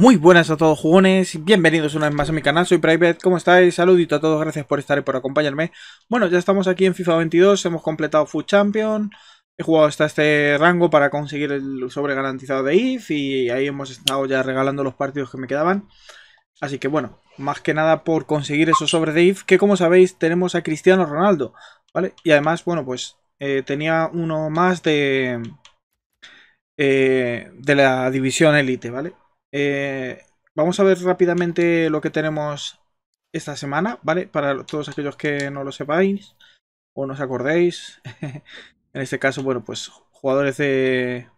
Muy buenas a todos jugones, bienvenidos una vez más a mi canal, soy Private, ¿cómo estáis? Saludito a todos, gracias por estar y por acompañarme. Bueno, ya estamos aquí en FIFA 22, hemos completado Food Champion, he jugado hasta este rango para conseguir el sobre garantizado de IF y ahí hemos estado ya regalando los partidos que me quedaban. Así que bueno, más que nada por conseguir esos sobre de IF, que como sabéis tenemos a Cristiano Ronaldo, ¿vale? Y además, bueno, pues eh, tenía uno más de... Eh, de la división élite, ¿vale? Eh, vamos a ver rápidamente lo que tenemos esta semana, ¿vale? Para todos aquellos que no lo sepáis o no os acordéis. en este caso, bueno, pues jugadores de,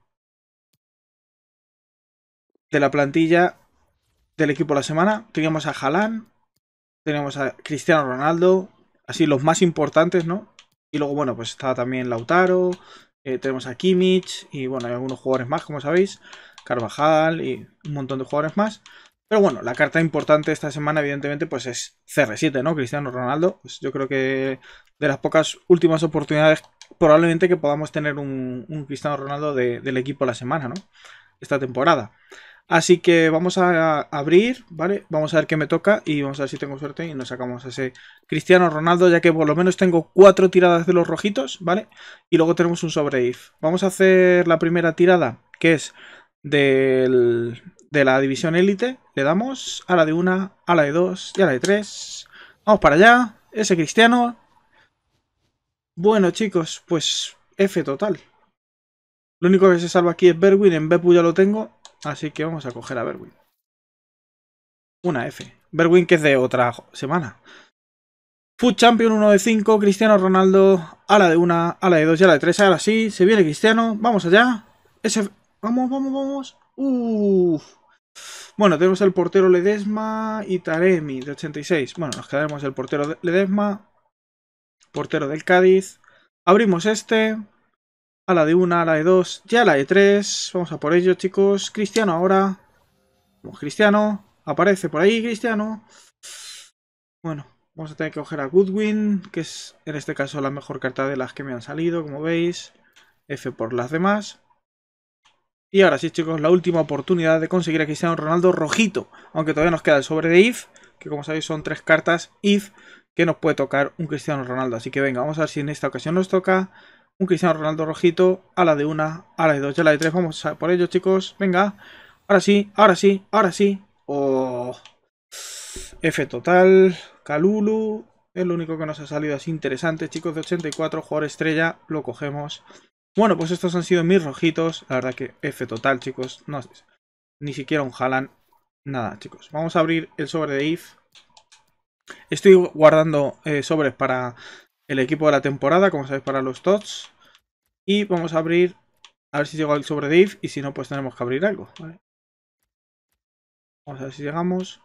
de la plantilla del equipo de la semana. Teníamos a Jalan, tenemos a Cristiano Ronaldo, así los más importantes, ¿no? Y luego, bueno, pues estaba también Lautaro, eh, tenemos a Kimmich y, bueno, hay algunos jugadores más, como sabéis. Carvajal y un montón de jugadores más. Pero bueno, la carta importante esta semana, evidentemente, pues es CR7, ¿no? Cristiano Ronaldo. Pues yo creo que de las pocas últimas oportunidades, probablemente que podamos tener un, Cristiano Ronaldo del equipo la semana, ¿no? Esta temporada. Así que vamos a abrir, ¿vale? Vamos a ver qué me toca y vamos a ver si tengo suerte y nos sacamos ese Cristiano Ronaldo, ya que por lo menos tengo cuatro tiradas de los rojitos, ¿vale? Y luego tenemos un sobre if. Vamos a hacer la primera tirada, que es de la división élite. Le damos a la de una, a la de dos y a la de tres. Vamos para allá. Ese cristiano. Bueno, chicos, pues F total. Lo único que se salva aquí es Berwin. En Bepu ya lo tengo. Así que vamos a coger a Berwin. Una F. Berwin que es de otra semana. Food Champion 1 de 5. Cristiano Ronaldo a la de una a la de dos y a la de tres Ahora sí, se viene Cristiano. Vamos allá. ese Vamos, vamos, vamos. Uf. Bueno, tenemos el portero Ledesma y Taremi de 86. Bueno, nos quedaremos el portero Ledesma. Portero del Cádiz. Abrimos este. A la de una, a la de dos, ya la de tres. Vamos a por ello, chicos. Cristiano ahora. Vamos, Cristiano. Aparece por ahí, Cristiano. Bueno, vamos a tener que coger a Goodwin, que es en este caso la mejor carta de las que me han salido, como veis. F por las demás. Y ahora sí, chicos, la última oportunidad de conseguir a Cristiano Ronaldo rojito. Aunque todavía nos queda el sobre de IF, que como sabéis son tres cartas IF que nos puede tocar un Cristiano Ronaldo. Así que venga, vamos a ver si en esta ocasión nos toca un Cristiano Ronaldo rojito a la de una, a la de dos y a la de tres. Vamos a por ello, chicos. Venga, ahora sí, ahora sí, ahora sí. Oh. F total, Calulu. Es lo único que nos ha salido así interesante, chicos, de 84, jugador estrella, lo cogemos. Bueno, pues estos han sido mis rojitos. La verdad que F total, chicos. No, ni siquiera un jalan. Nada, chicos. Vamos a abrir el sobre de IF. Estoy guardando eh, sobres para el equipo de la temporada, como sabéis, para los TOTS. Y vamos a abrir, a ver si llegó el sobre de IF. Y si no, pues tenemos que abrir algo. Vamos a ver si llegamos.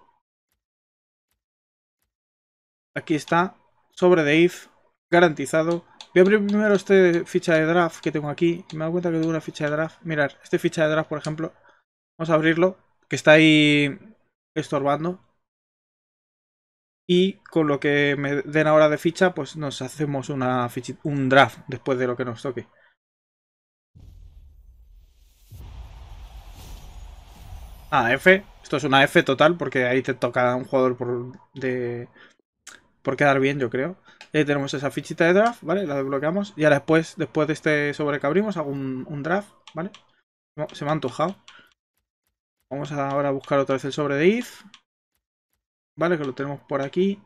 Aquí está, sobre de IF, garantizado. Voy a abrir primero este ficha de draft que tengo aquí. Me he cuenta que tengo una ficha de draft. Mirad, este ficha de draft, por ejemplo. Vamos a abrirlo, que está ahí estorbando. Y con lo que me den ahora de ficha, pues nos hacemos una un draft después de lo que nos toque. Ah, F. Esto es una F total porque ahí te toca un jugador por, de, por quedar bien, yo creo. ahí tenemos esa fichita de draft, ¿vale? La desbloqueamos. Y ahora después, después de este sobre que abrimos, hago un, draft, ¿vale? se me ha antojado. Vamos ahora a buscar otra vez el sobre de if. Vale, que lo tenemos por aquí.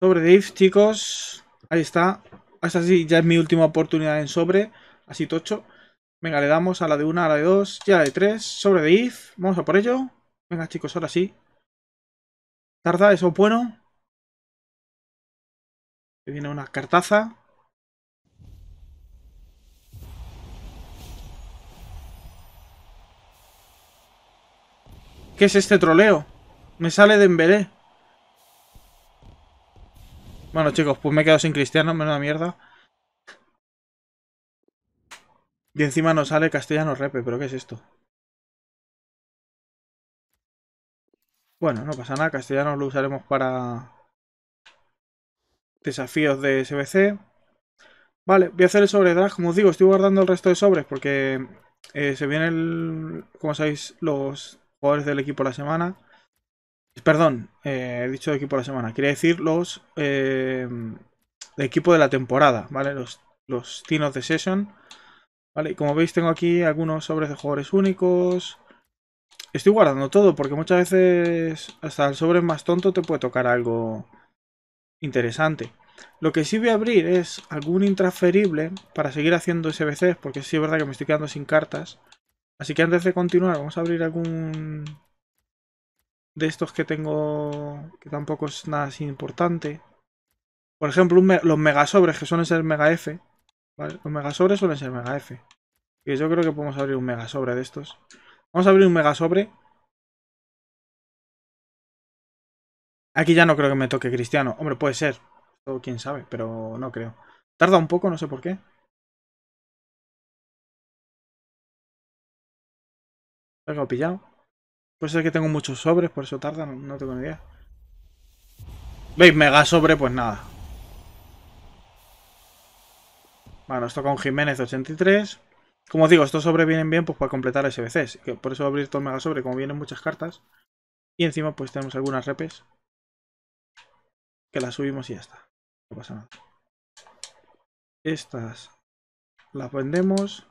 Sobre de if, chicos. Ahí está. Hasta ah, así ya es mi última oportunidad en sobre. Así tocho. Venga, le damos a la de una, a la de dos y a la de tres. Sobre de if. Vamos a por ello. Venga, chicos, ahora sí. Tarda, eso es bueno viene una cartaza. ¿Qué es este troleo? Me sale de Dembélé. Bueno, chicos, pues me he quedado sin Cristiano, menuda mierda. Y encima nos sale Castellano Repe, pero ¿qué es esto? Bueno, no pasa nada, Castellano lo usaremos para desafíos de SBC. Vale, voy a hacer el sobre drag. Como os digo, estoy guardando el resto de sobres porque eh, se vienen, como sabéis, los jugadores del equipo de la semana. Perdón, eh, he dicho equipo de la semana. Quería decir los de eh, equipo de la temporada, ¿vale? Los, los tinos de session. Vale, como veis tengo aquí algunos sobres de jugadores únicos. Estoy guardando todo porque muchas veces hasta el sobre más tonto te puede tocar algo interesante. Lo que sí voy a abrir es algún intransferible para seguir haciendo SBCs, porque sí es verdad que me estoy quedando sin cartas. Así que antes de continuar, vamos a abrir algún de estos que tengo, que tampoco es nada así importante. Por ejemplo, los megasobres, que suelen ser mega F. Los megasobres suelen ser mega F. Y yo creo que podemos abrir un megasobre de estos. Vamos a abrir un megasobre sobre Aquí ya no creo que me toque Cristiano. Hombre, puede ser. O quién sabe, pero no creo. Tarda un poco, no sé por qué. Algo pillado. Puede ser que tengo muchos sobres, por eso tarda, no, tengo ni idea. ¿Veis? Mega sobre, pues nada. Bueno, esto con Jiménez 83. Como digo, estos sobres vienen bien pues para completar SBCs. Que por eso abrir todo el mega sobre, como vienen muchas cartas. Y encima pues tenemos algunas repes que la subimos y ya está. No pasa nada. Estas las vendemos.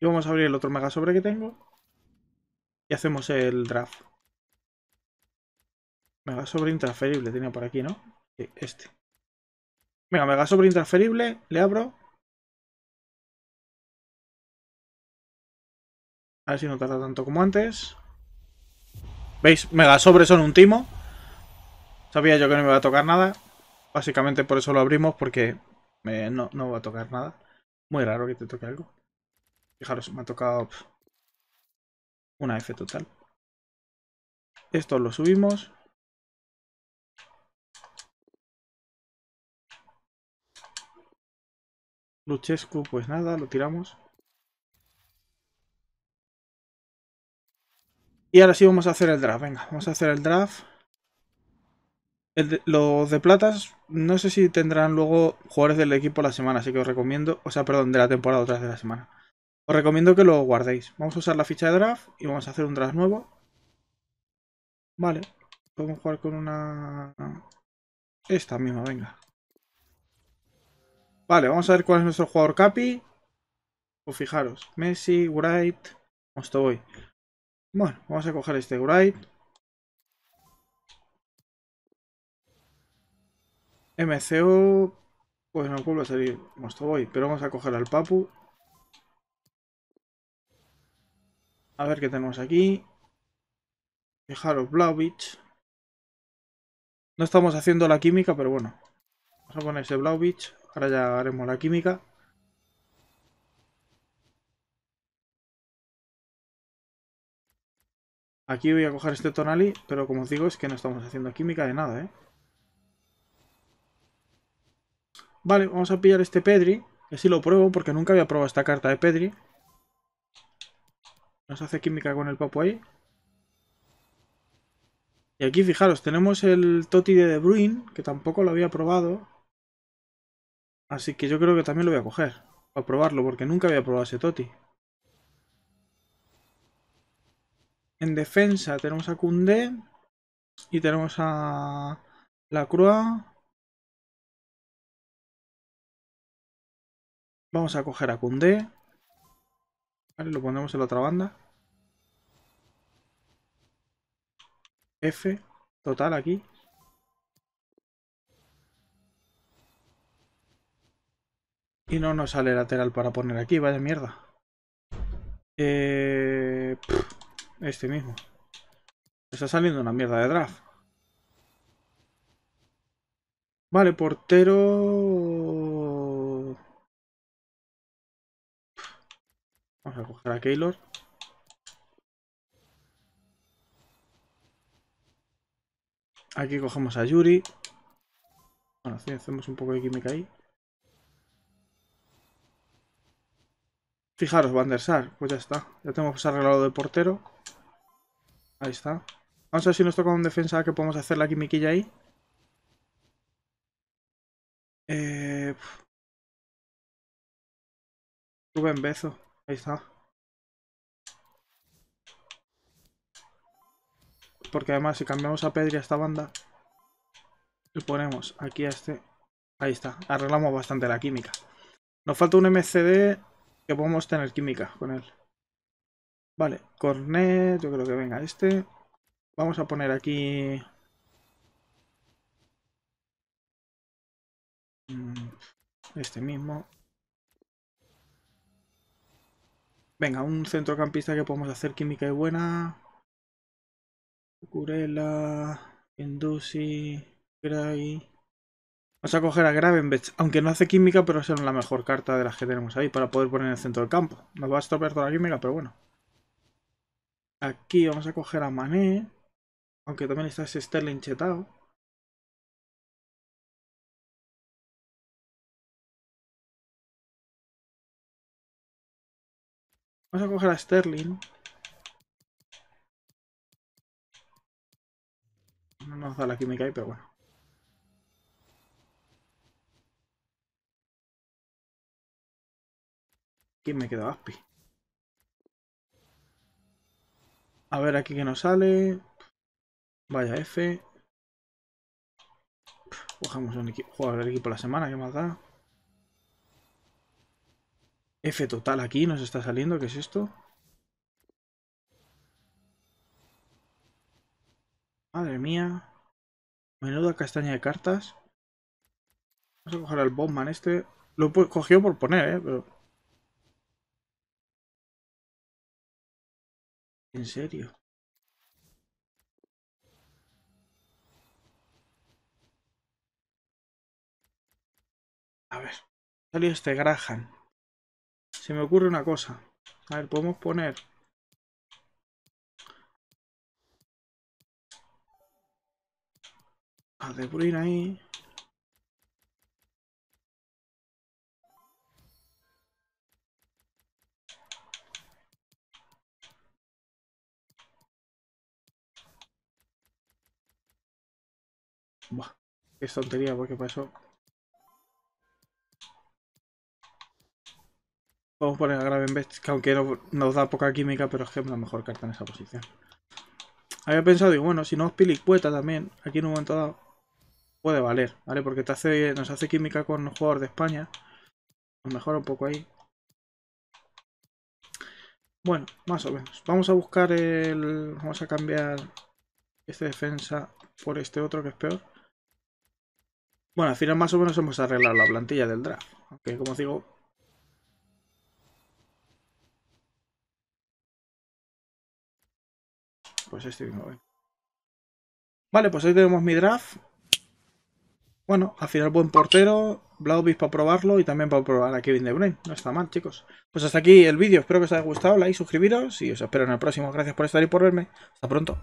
Y vamos a abrir el otro mega sobre que tengo. Y hacemos el draft. Mega sobre intransferible tenía por aquí, ¿no? este. Venga, mega sobre intransferible, le abro. A ver si no tarda tanto como antes. ¿Veis? Mega sobres son un timo. Sabía yo que no me iba a tocar nada. Básicamente por eso lo abrimos, porque no, va a tocar nada. Muy raro que te toque algo. Fijaros, me ha tocado una F total. Esto lo subimos. Luchescu, pues nada, lo tiramos. Y ahora sí vamos a hacer el draft. Venga, vamos a hacer el draft. los de platas, no sé si tendrán luego jugadores del equipo la semana, así que os recomiendo, o sea, perdón, de la temporada otra vez de la semana. Os recomiendo que lo guardéis. Vamos a usar la ficha de draft y vamos a hacer un draft nuevo. Vale, podemos jugar con una... Esta misma, venga. Vale, vamos a ver cuál es nuestro jugador capi. Pues fijaros, Messi, Wright, Mostoboy. Bueno, vamos a coger este Gripe. MCO... Pues no vuelve a salir hoy, pero vamos a coger al Papu. A ver qué tenemos aquí. Fijaros, Blaubitsch. No estamos haciendo la química, pero bueno. Vamos a ponerse ese Ahora ya haremos la química. Aquí voy a coger este tonali, pero como os digo, es que no estamos haciendo química de nada, ¿eh? Vale, vamos a pillar este Pedri. Que si lo pruebo, porque nunca había probado esta carta de Pedri. Nos hace química con el papo ahí. Y aquí, fijaros, tenemos el Toti de De Bruin, que tampoco lo había probado. Así que yo creo que también lo voy a coger. Para probarlo, porque nunca había probado ese Toti. En defensa tenemos a Kunde y tenemos a La Crua. Vamos a coger a Kunde. Vale, lo ponemos en la otra banda. F, total aquí. Y no nos sale lateral para poner aquí, vaya mierda. Eh... Este mismo. Está saliendo una mierda de draft. Vale, portero... Vamos a coger a Keylor. Aquí cogemos a Yuri. Bueno, sí, hacemos un poco de química ahí. Fijaros, Van der Sar. Pues ya está. Ya tenemos arreglado de portero. Ahí está. Vamos a ver si nos toca un defensa que podemos hacer la quimiquilla ahí. Eh... en Bezo. Ahí está. Porque además si cambiamos a Pedri a esta banda y ponemos aquí a este... Ahí está. Arreglamos bastante la química. Nos falta un MCD que podemos tener química con él. Vale, Cornet, yo creo que venga este. Vamos a poner aquí... Mm, este mismo. Venga, un centrocampista que podemos hacer química y buena. Curela, Indusi, Gray. Vamos a coger a Gravenbech, aunque no hace química, pero será la mejor carta de las que tenemos ahí para poder poner en el centro del campo. Nos va a estropear toda la química, pero bueno. Aquí vamos a coger a Mané. Aunque también está ese Sterling chetado. Vamos a coger a Sterling. No nos da la química ahí, pero bueno. ¿Quién me queda Aspi? A ver aquí que nos sale. Vaya F. Cogemos un equipo, jugar el equipo la semana, Qué más da? F total aquí nos está saliendo, ¿qué es esto? Madre mía. Menuda castaña de cartas. Vamos a coger al Bobman este. Lo cogió por poner, ¿eh? Pero en serio A ver, salió este grajan Se me ocurre una cosa. A ver, podemos poner... A De Bruyne ahí. Es tontería porque pues, pasó. Vamos a poner a Best que aunque no, nos da poca química, pero es que es la mejor carta en esa posición. Había pensado, y bueno, si no Pilicueta también, aquí en un momento dado, puede valer, ¿vale? Porque nos hace química con los jugadores de España. Nos mejora un poco ahí. Bueno, más o menos. Vamos a buscar el... Vamos a cambiar este defensa por este otro que es peor. Bueno, al final más o menos hemos arreglado la plantilla del draft. Aunque como os digo... Pues este mismo. Vale, pues ahí tenemos mi draft. Bueno, al final buen portero, Blauvis para probarlo y también para probar a Kevin De Bruyne. No está mal, chicos. Pues hasta aquí el vídeo. Espero que os haya gustado. Like, suscribiros y os espero en el próximo. Gracias por estar y por verme. Hasta pronto.